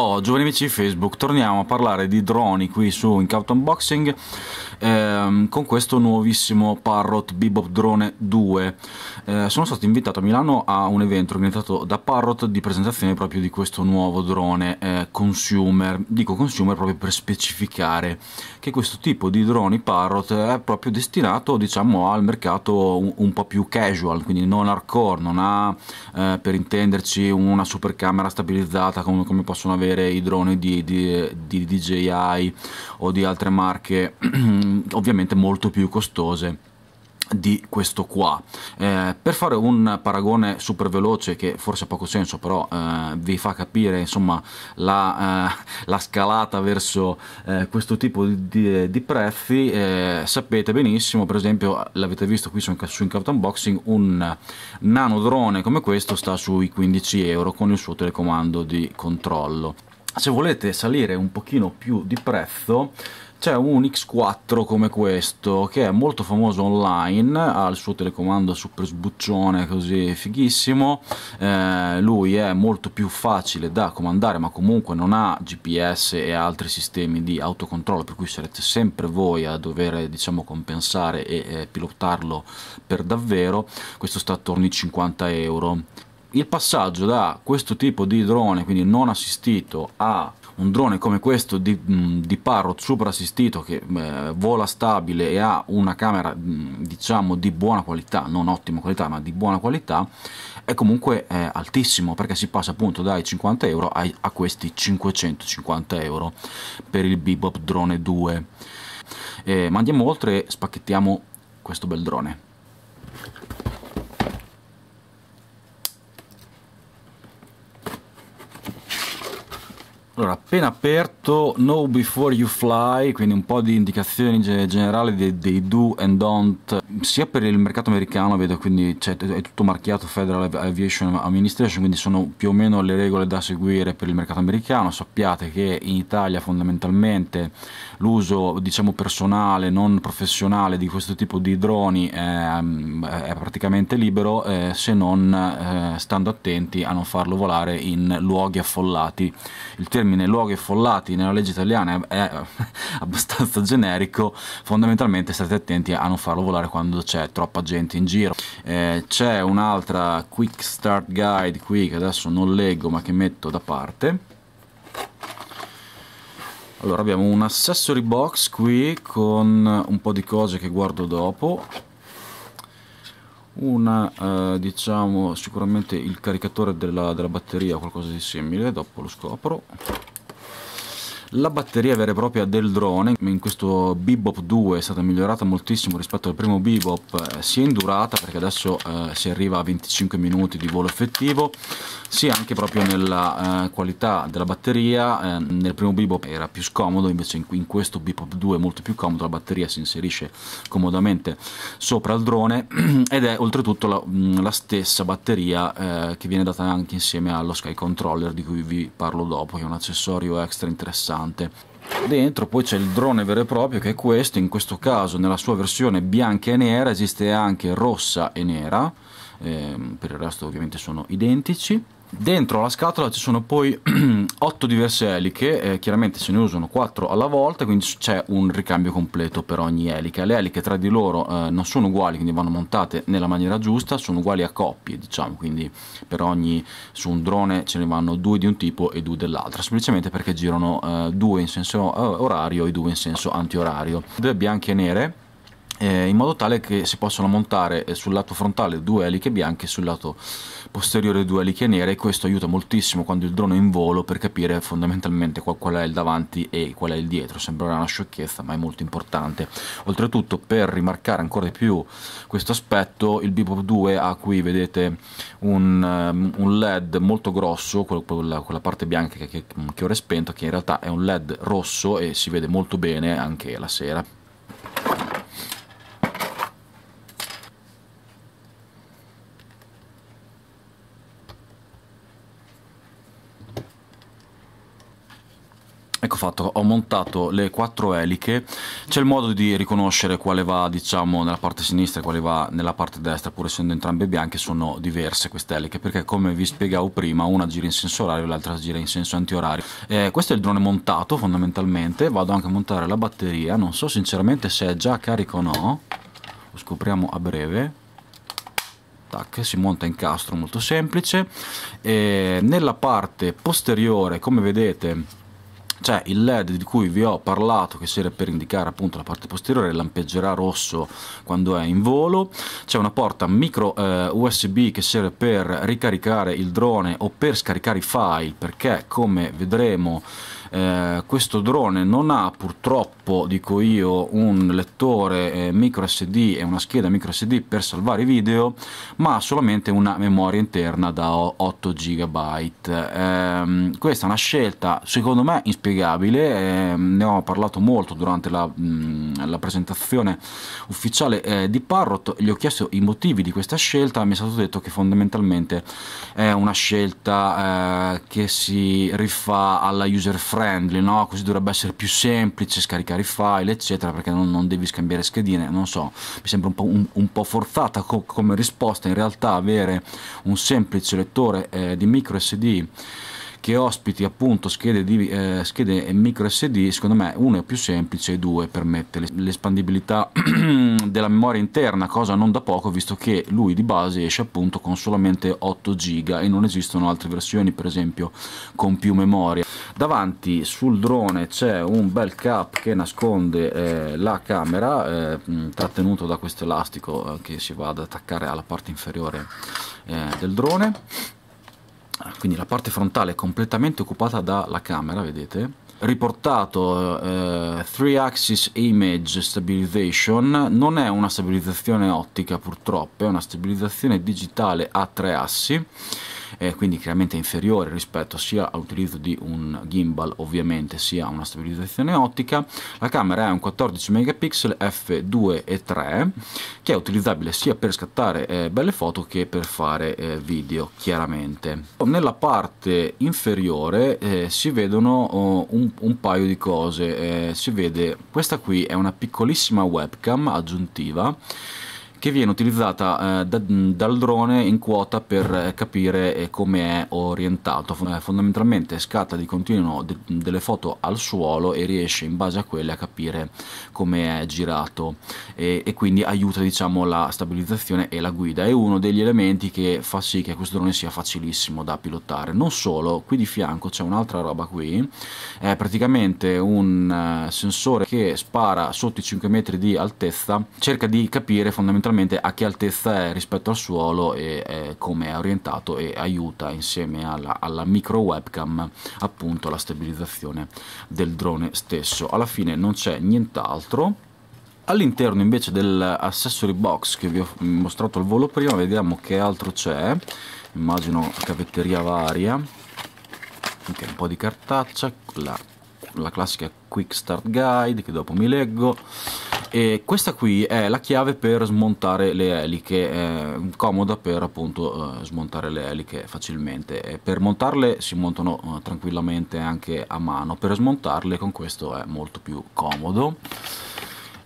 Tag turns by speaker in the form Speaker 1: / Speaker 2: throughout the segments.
Speaker 1: Oh, giovani amici di Facebook, torniamo a parlare di droni qui su Incauto Unboxing ehm, con questo nuovissimo Parrot Bebop Drone 2. Eh, sono stato invitato a Milano a un evento organizzato da Parrot di presentazione proprio di questo nuovo drone eh, consumer. Dico consumer proprio per specificare che questo tipo di droni Parrot è proprio destinato diciamo al mercato un, un po' più casual, quindi non hardcore, non ha eh, per intenderci una super camera stabilizzata come, come possono avere avere i droni di, di, di DJI o di altre marche ovviamente molto più costose di questo qua eh, per fare un paragone super veloce che forse ha poco senso però eh, vi fa capire insomma la, eh, la scalata verso eh, questo tipo di, di prezzi eh, sapete benissimo per esempio l'avete visto qui su, su Incauto Unboxing un nano drone come questo sta sui 15 euro con il suo telecomando di controllo se volete salire un pochino più di prezzo c'è un X4 come questo che è molto famoso online ha il suo telecomando super sbuccione così fighissimo eh, lui è molto più facile da comandare ma comunque non ha GPS e altri sistemi di autocontrollo per cui sarete sempre voi a dover diciamo compensare e eh, pilotarlo per davvero questo sta attorno ai 50 euro il passaggio da questo tipo di drone quindi non assistito a un drone come questo di, mm, di Parrot super assistito che eh, vola stabile e ha una camera mm, diciamo di buona qualità, non ottima qualità ma di buona qualità, è comunque eh, altissimo perché si passa appunto dai 50 euro ai, a questi 550 euro per il Bebop Drone 2. Eh, ma andiamo oltre e spacchettiamo questo bel drone. Allora, appena aperto No Before You Fly, quindi un po' di indicazioni generali dei, dei, do and don't, sia per il mercato americano, vedo quindi cioè, è tutto marchiato Federal Aviation Administration, quindi sono più o meno le regole da seguire per il mercato americano. Sappiate che in Italia fondamentalmente l'uso diciamo personale, non professionale di questo tipo di droni è, è praticamente libero eh, se non eh, stando attenti a non farlo volare in luoghi affollati. Il termine termine luoghi affollati nella legge italiana è abbastanza generico, fondamentalmente state attenti a non farlo volare quando c'è troppa gente in giro. Eh, c'è un'altra quick start guide qui che adesso non leggo ma che metto da parte. Allora abbiamo un accessory box qui con un po' di cose che guardo dopo una eh, diciamo sicuramente il caricatore della, della batteria o qualcosa di simile dopo lo scopro la batteria vera e propria del drone in questo Bebop 2 è stata migliorata moltissimo rispetto al primo Bebop, eh, sia in durata perché adesso eh, si arriva a 25 minuti di volo effettivo, sia anche proprio nella eh, qualità della batteria, eh, nel primo Bebop era più scomodo, invece in, in questo Bebop 2 è molto più comodo, la batteria si inserisce comodamente sopra il drone ed è oltretutto la, mm, la stessa batteria eh, che viene data anche insieme allo Sky Controller di cui vi parlo dopo, che è un accessorio extra interessante pesante. Dentro poi c'è il drone vero e proprio che è questo, in questo caso nella sua versione bianca e nera esiste anche rossa e nera, eh, per il resto ovviamente sono identici. Dentro la scatola ci sono poi 8 diverse eliche, eh, chiaramente se ne usano 4 alla volta, quindi c'è un ricambio completo per ogni elica. Le eliche tra di loro eh, non sono uguali, quindi vanno montate nella maniera giusta, sono uguali a coppie, diciamo, quindi per ogni su un drone ce ne vanno due di un tipo e due dell'altro, semplicemente perché girano eh, due in senso eh, orario e due in senso antiorario. Due bianche e nere eh, in modo tale che si possano montare eh, sul lato frontale due eliche bianche e sul lato posteriore due eliche nere e questo aiuta moltissimo quando il drone è in volo per capire fondamentalmente qual, qual, è il davanti e qual è il dietro sembrerà una sciocchezza ma è molto importante oltretutto per rimarcare ancora di più questo aspetto il Bebop 2 ha qui vedete un, um, un led molto grosso quella, quella, parte bianca che, che, che ora è che in realtà è un led rosso e si vede molto bene anche la sera Ecco fatto, ho montato le quattro eliche, c'è il modo di riconoscere quale va diciamo nella parte sinistra e quale va nella parte destra, pur essendo entrambe bianche sono diverse queste eliche, perché come vi spiegavo prima una gira in senso orario e l'altra gira in senso antiorario. Eh, questo è il drone montato fondamentalmente, vado anche a montare la batteria, non so sinceramente se è già carico o no, lo scopriamo a breve tac, si monta in castro molto semplice e nella parte posteriore come vedete c'è cioè, il LED di cui vi ho parlato, che serve per indicare appunto la parte posteriore, lampeggerà rosso quando è in volo. C'è una porta micro eh, USB che serve per ricaricare il drone o per scaricare i file, perché come vedremo eh, questo drone non ha purtroppo, dico io, un lettore eh, micro SD e una scheda micro SD per salvare i video, ma ha solamente una memoria interna da 8 GB. Eh, questa è una scelta, secondo me, inspiegabile, ehm, ne ho parlato molto durante la, mh, la presentazione ufficiale eh, di Parrot, gli ho chiesto i motivi di questa scelta, mi è stato detto che fondamentalmente è una scelta eh, che si rifà alla user friendly friendly, no? Così dovrebbe essere più semplice scaricare i file, eccetera, perché non, non devi scambiare schedine, non so, mi sembra un po', un, un po forzata co come risposta, in realtà avere un semplice lettore eh, di micro SD che ospiti appunto schede, di, eh, schede micro SD, secondo me uno è più semplice e due permette l'espandibilità della memoria interna, cosa non da poco visto che lui di base esce appunto con solamente 8 GB e non esistono altre versioni per esempio con più memoria. Davanti sul drone c'è un bel cap che nasconde eh, la camera eh, trattenuto da questo elastico eh, che si va ad attaccare alla parte inferiore eh, del drone Ah, quindi la parte frontale è completamente occupata dalla camera, vedete, riportato 3-axis eh, image stabilization non è una stabilizzazione ottica purtroppo è una stabilizzazione digitale a tre assi eh, quindi chiaramente inferiore rispetto sia all'utilizzo di un gimbal ovviamente sia una stabilizzazione ottica. La camera è un 14 megapixel f 2 e 3 che è utilizzabile sia per scattare eh, belle foto che per fare eh, video chiaramente. Nella parte inferiore eh, si vedono oh, un, un, paio di cose, eh, si vede questa qui è una piccolissima webcam aggiuntiva che viene utilizzata eh, da, dal drone in quota per eh, capire eh, come è orientato. Eh, fondamentalmente scatta di continuo de delle foto al suolo e riesce in base a quelle a capire come è girato e, e, quindi aiuta diciamo la stabilizzazione e la guida. È uno degli elementi che fa sì che questo drone sia facilissimo da pilotare. Non solo, qui di fianco c'è un'altra roba qui, è praticamente un eh, sensore che spara sotto i 5 metri di altezza, cerca di capire fondamentalmente centralmente a che altezza è rispetto al suolo e eh, come è orientato e aiuta insieme alla, alla, micro webcam appunto la stabilizzazione del drone stesso. Alla fine non c'è nient'altro. All'interno invece dell'accessory box che vi ho mostrato al volo prima vediamo che altro c'è, immagino cavetteria varia, okay, un po' di cartaccia, la, la classica quick start guide che dopo mi leggo, e questa qui è la chiave per smontare le eliche eh, comoda per appunto eh, smontare le eliche facilmente e per montarle si montano eh, tranquillamente anche a mano per smontarle con questo è molto più comodo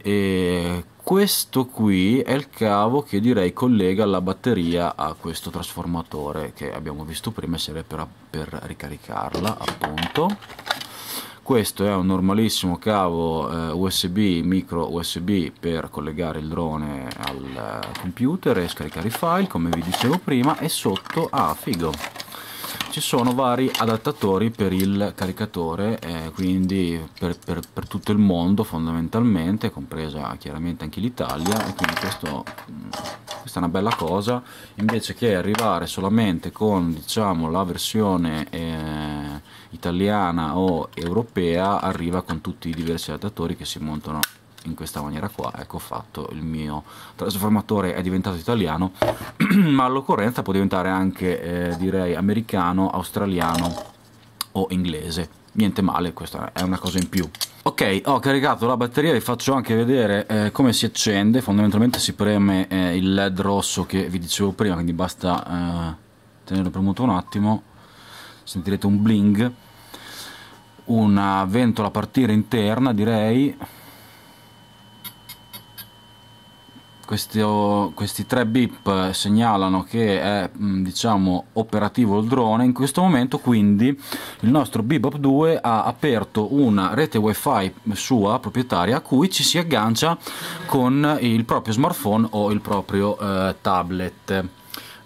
Speaker 1: e questo qui è il cavo che direi collega la batteria a questo trasformatore che abbiamo visto prima serve per, per ricaricarla appunto questo è un normalissimo cavo eh, USB, micro USB per collegare il drone al eh, computer e scaricare i file come vi dicevo prima e sotto, ah figo, ci sono vari adattatori per il caricatore eh, quindi per, per, per, tutto il mondo fondamentalmente compresa chiaramente anche l'Italia e quindi questo, mm, questa è una bella cosa invece che arrivare solamente con diciamo la versione eh, italiana o europea arriva con tutti i diversi adattatori che si montano in questa maniera qua ecco fatto il mio trasformatore è diventato italiano ma all'occorrenza può diventare anche eh, direi americano australiano o inglese niente male questa è una cosa in più ok ho caricato la batteria vi faccio anche vedere eh, come si accende fondamentalmente si preme eh, il led rosso che vi dicevo prima quindi basta eh, tenerlo premuto un attimo sentirete un bling una ventola a partire interna direi Questo, oh, questi tre beep segnalano che è mm, diciamo operativo il drone in questo momento quindi il nostro Bebop 2 ha aperto una rete wifi sua proprietaria a cui ci si aggancia con il proprio smartphone o il proprio eh, tablet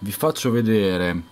Speaker 1: vi faccio vedere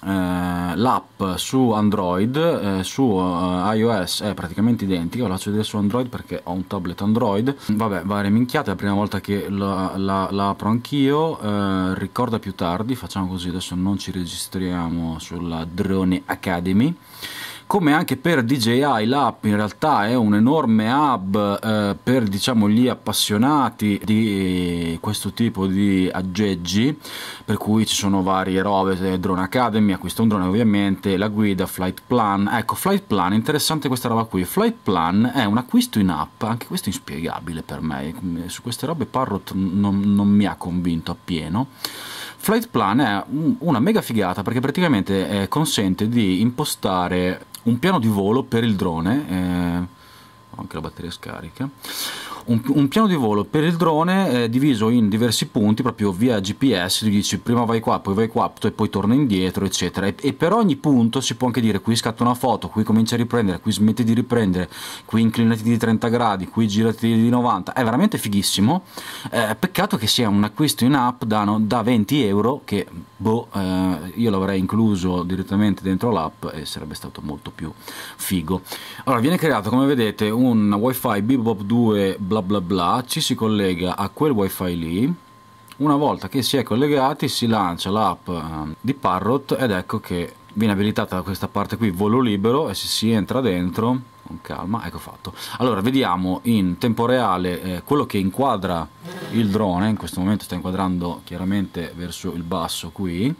Speaker 1: eh, l'app su Android, eh, su eh, iOS è praticamente identica, la faccio vedere su Android perché ho un tablet Android, vabbè varie minchiate, è la prima volta che la, la, la apro anch'io, eh, ricorda più tardi, facciamo così, adesso non ci registriamo sulla Drone Academy, come anche per DJI l'app in realtà è un enorme hub eh, per diciamo gli appassionati di questo tipo di aggeggi per cui ci sono varie robe eh, drone academy acquista un drone ovviamente la guida flight plan ecco flight plan interessante questa roba qui flight plan è un acquisto in app anche questo è inspiegabile per me su queste robe Parrot non, non mi ha convinto appieno Flight Plan è una mega figata perché praticamente eh, consente di impostare un piano di volo per il drone, eh, ho anche la batteria scarica, un, un piano di volo per il drone eh, diviso in diversi punti proprio via GPS, tu dici prima vai qua, poi vai qua, e poi torna indietro, eccetera. E, e, per ogni punto si può anche dire qui scatta una foto, qui comincia a riprendere, qui smetti di riprendere, qui inclinati di 30 gradi, qui girati di 90. È veramente fighissimo. Eh, peccato che sia un acquisto in app da, no, da 20 euro che boh, eh, io l'avrei incluso direttamente dentro l'app e sarebbe stato molto più figo. Allora viene creato come vedete un WiFi Bebop 2 Black bla bla bla ci si collega a quel wifi lì una volta che si è collegati si lancia l'app ehm, di Parrot ed ecco che viene abilitata questa parte qui volo libero e se si entra dentro con calma, ecco fatto. Allora vediamo in tempo reale eh, quello che inquadra il drone, in questo momento sta inquadrando chiaramente verso il basso qui,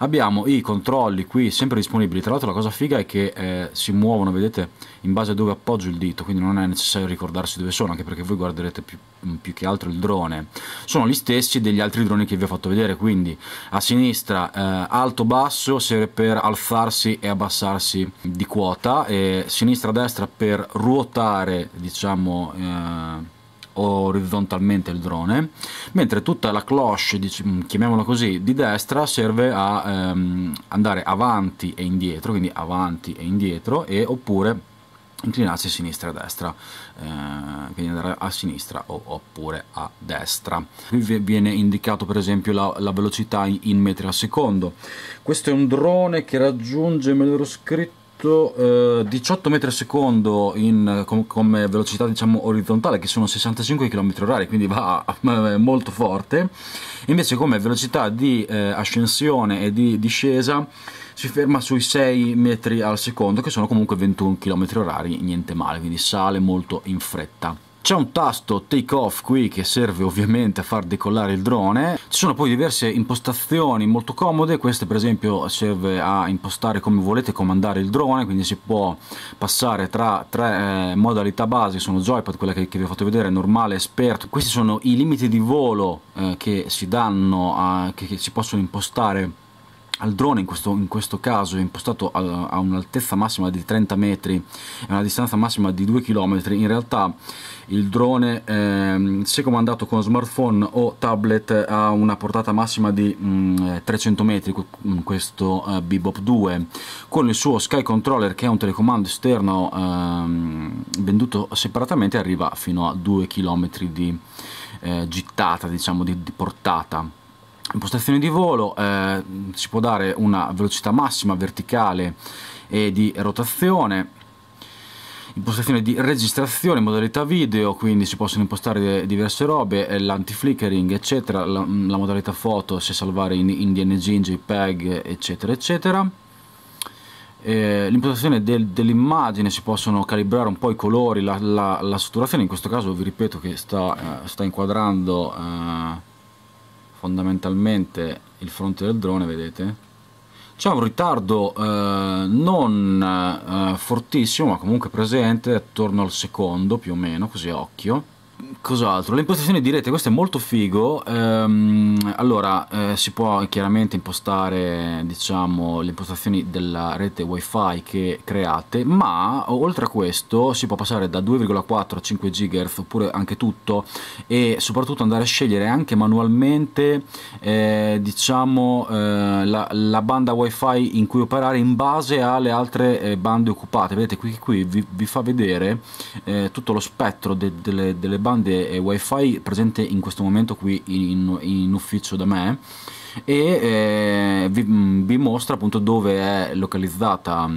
Speaker 1: abbiamo i controlli qui sempre disponibili, tra l'altro la cosa figa è che eh, si muovono, vedete, in base a dove appoggio il dito, quindi non è necessario ricordarsi dove sono, anche perché voi guarderete più, mm, più che altro il drone, sono gli stessi degli altri droni che vi ho fatto vedere, quindi a sinistra eh, alto-basso serve per alzarsi e abbassarsi di quota, e sinistra-destra per ruotare diciamo, eh, orizzontalmente il drone, mentre tutta la cloche, mm, chiamiamola così, di destra serve a ehm, andare avanti e indietro, quindi avanti e indietro, e oppure inclinarsi a sinistra e a destra, eh, quindi andare a sinistra o, oppure a destra. Qui viene indicato per esempio la, la velocità in metri al secondo. Questo è un drone che raggiunge, me l'ero scritto, fatto eh, 18 metri al secondo in, com come velocità diciamo orizzontale che sono 65 km/h quindi va molto forte invece come velocità di eh, ascensione e di discesa si ferma sui 6 metri al secondo che sono comunque 21 km/h niente male quindi sale molto in fretta c'è un tasto take off qui che serve ovviamente a far decollare il drone, ci sono poi diverse impostazioni molto comode, queste per esempio serve a impostare come volete comandare il drone, quindi si può passare tra tre eh, modalità base, sono joypad, quella che, che, vi ho fatto vedere, normale, esperto, questi sono i limiti di volo eh, che si danno, a, che, che si possono impostare al drone in questo, in questo caso è impostato a, a un'altezza massima di 30 metri e una distanza massima di 2 km in realtà il drone eh, se comandato con smartphone o tablet ha una portata massima di mh, mm, 300 metri mm, questo eh, Bebop 2 con il suo Sky Controller che è un telecomando esterno eh, venduto separatamente arriva fino a 2 km di eh, gittata diciamo di, di portata impostazioni di volo eh, si può dare una velocità massima verticale e di rotazione impostazione di registrazione modalità video quindi si possono impostare diverse robe eh, l'anti-flickering eccetera la, la, modalità foto se salvare in, in DNG, in JPEG eccetera eccetera eh, l'impostazione del, dell'immagine si possono calibrare un po' i colori la, la, la, saturazione in questo caso vi ripeto che sta, eh, sta inquadrando eh, fondamentalmente il fronte del drone, vedete? C'è un ritardo eh, non eh, fortissimo, ma comunque presente, attorno al secondo più o meno, così a occhio. Cos'altro? Le impostazioni rete, questo è molto figo. Ehm, allora, eh, si può chiaramente impostare, diciamo, le impostazioni della rete wifi che create, ma oltre a questo si può passare da 2,4 a 5 GHz oppure anche tutto e soprattutto andare a scegliere anche manualmente, eh, diciamo, eh, la, la, banda wifi in cui operare in base alle altre eh, bande occupate. Vedete qui, qui vi, vi fa vedere eh, tutto lo spettro de, delle, delle bande wifi presente in questo momento qui in, in ufficio da me e eh, vi, mm, vi mostra appunto dove è localizzata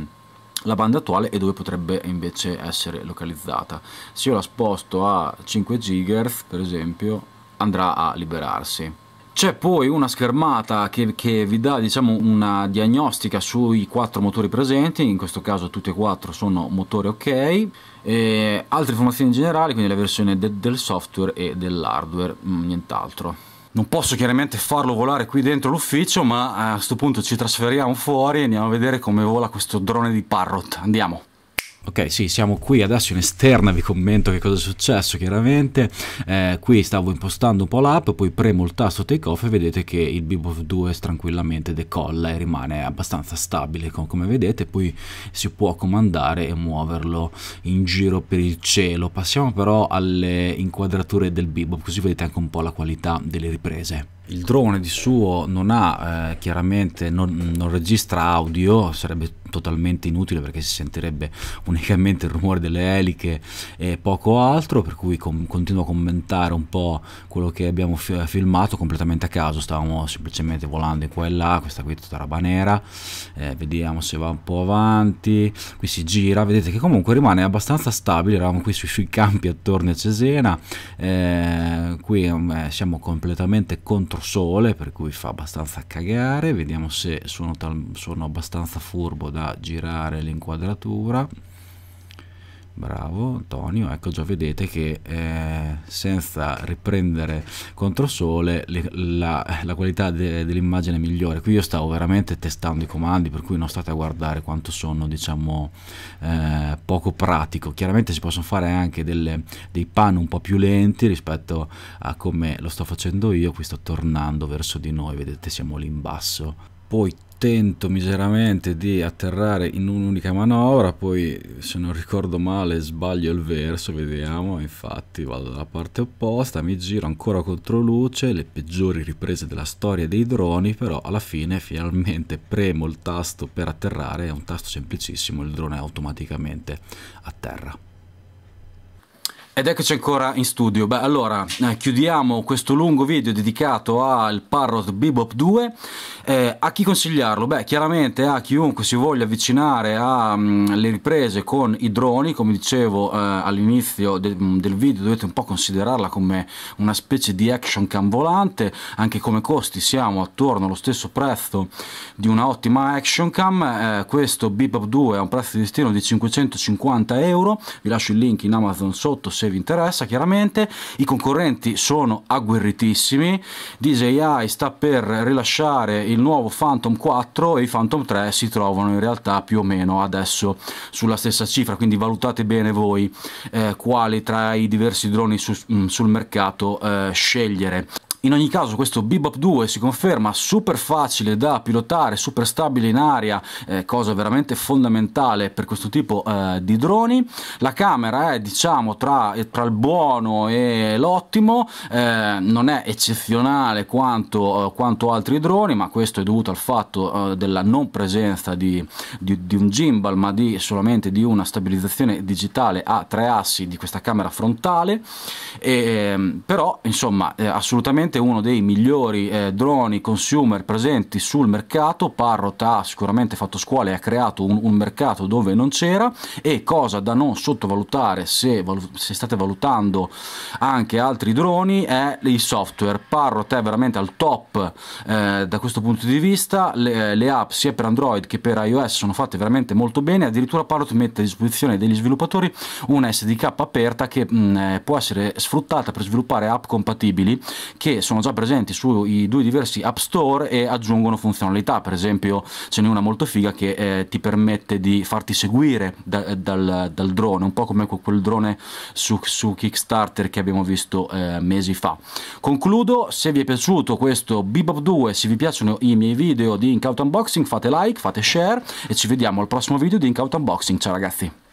Speaker 1: la banda attuale e dove potrebbe invece essere localizzata. Se io la sposto a 5 GHz per esempio andrà a liberarsi. C'è poi una schermata che, che vi dà diciamo, una diagnostica sui quattro motori presenti, in questo caso tutti e quattro sono motori ok, e altre informazioni in generali, quindi la versione de del software e dell'hardware, mm, nient'altro. Non posso chiaramente farlo volare qui dentro l'ufficio, ma a questo punto ci trasferiamo fuori e andiamo a vedere come vola questo drone di Parrot. Andiamo! Ok, sì, siamo qui adesso in esterna, vi commento che cosa è successo chiaramente. Eh, qui stavo impostando un po' l'app, poi premo il tasto take off e vedete che il Bebop 2 tranquillamente decolla e rimane abbastanza stabile com come vedete. Poi si può comandare e muoverlo in giro per il cielo. Passiamo però alle inquadrature del Bebop, così vedete anche un po' la qualità delle riprese il drone di suo non ha eh, chiaramente non, non, registra audio sarebbe totalmente inutile perché si sentirebbe unicamente il rumore delle eliche e poco altro per cui com continuo a commentare un po' quello che abbiamo fi filmato completamente a caso stavamo semplicemente volando in qua e là questa qui è tutta roba nera eh, vediamo se va un po' avanti qui si gira vedete che comunque rimane abbastanza stabile eravamo qui sui, sui campi attorno a Cesena eh, qui eh, siamo completamente contro 4 sole per cui fa abbastanza cagare vediamo se sono, sono abbastanza furbo da girare l'inquadratura bravo Antonio ecco già vedete che eh, senza riprendere controsole le, la, la, qualità de, dell'immagine è migliore qui io stavo veramente testando i comandi per cui non state a guardare quanto sono diciamo eh, poco pratico chiaramente si possono fare anche delle, dei pan un po' più lenti rispetto a come lo sto facendo io qui sto tornando verso di noi vedete siamo lì in basso poi tento miseramente di atterrare in un'unica manovra, poi se non ricordo male sbaglio il verso, vediamo, infatti vado dalla parte opposta, mi giro ancora contro luce, le peggiori riprese della storia dei droni, però alla fine finalmente premo il tasto per atterrare, è un tasto semplicissimo, il drone automaticamente atterra. Ed eccoci ancora in studio. Beh, allora eh, chiudiamo questo lungo video dedicato al Parrot Bebop 2. Eh, a chi consigliarlo? Beh, chiaramente a chiunque si voglia avvicinare alle mm, riprese con i droni, come dicevo eh, all'inizio de mm, del video, dovete un po' considerarla come una specie di action cam volante, anche come costi siamo attorno allo stesso prezzo di una ottima action cam. Eh, questo Bebop 2 ha un prezzo di destino di 550 euro, vi lascio il link in Amazon sotto se se vi interessa chiaramente, i concorrenti sono agguerritissimi, DJI sta per rilasciare il nuovo Phantom 4 e i Phantom 3 si trovano in realtà più o meno adesso sulla stessa cifra, quindi valutate bene voi eh, quali tra i diversi droni su, mm, sul mercato eh, scegliere. In ogni caso questo Bebop 2 si conferma super facile da pilotare, super stabile in aria, eh, cosa veramente fondamentale per questo tipo eh, di droni. La camera è diciamo tra, tra il buono e l'ottimo, eh, non è eccezionale quanto, eh, quanto, altri droni, ma questo è dovuto al fatto eh, della non presenza di, di, di un gimbal, ma di, solamente di una stabilizzazione digitale a tre assi di questa camera frontale. E, ehm, però insomma eh, assolutamente sicuramente uno dei migliori eh, droni consumer presenti sul mercato, Parrot ha sicuramente fatto scuola e ha creato un, un mercato dove non c'era e cosa da non sottovalutare se, se, state valutando anche altri droni è il software, Parrot è veramente al top eh, da questo punto di vista, le, le app sia per Android che per iOS sono fatte veramente molto bene, addirittura Parrot mette a disposizione degli sviluppatori una SDK aperta che mh, mm, eh, può essere sfruttata per sviluppare app compatibili che sono già presenti sui due diversi app store e aggiungono funzionalità, per esempio ce n'è una molto figa che eh, ti permette di farti seguire da, eh, dal, dal, drone, un po' come quel drone su, su Kickstarter che abbiamo visto eh, mesi fa. Concludo, se vi è piaciuto questo Bebop 2, se vi piacciono i miei video di Incaut Unboxing fate like, fate share e ci vediamo al prossimo video di Incaut Unboxing, ciao ragazzi!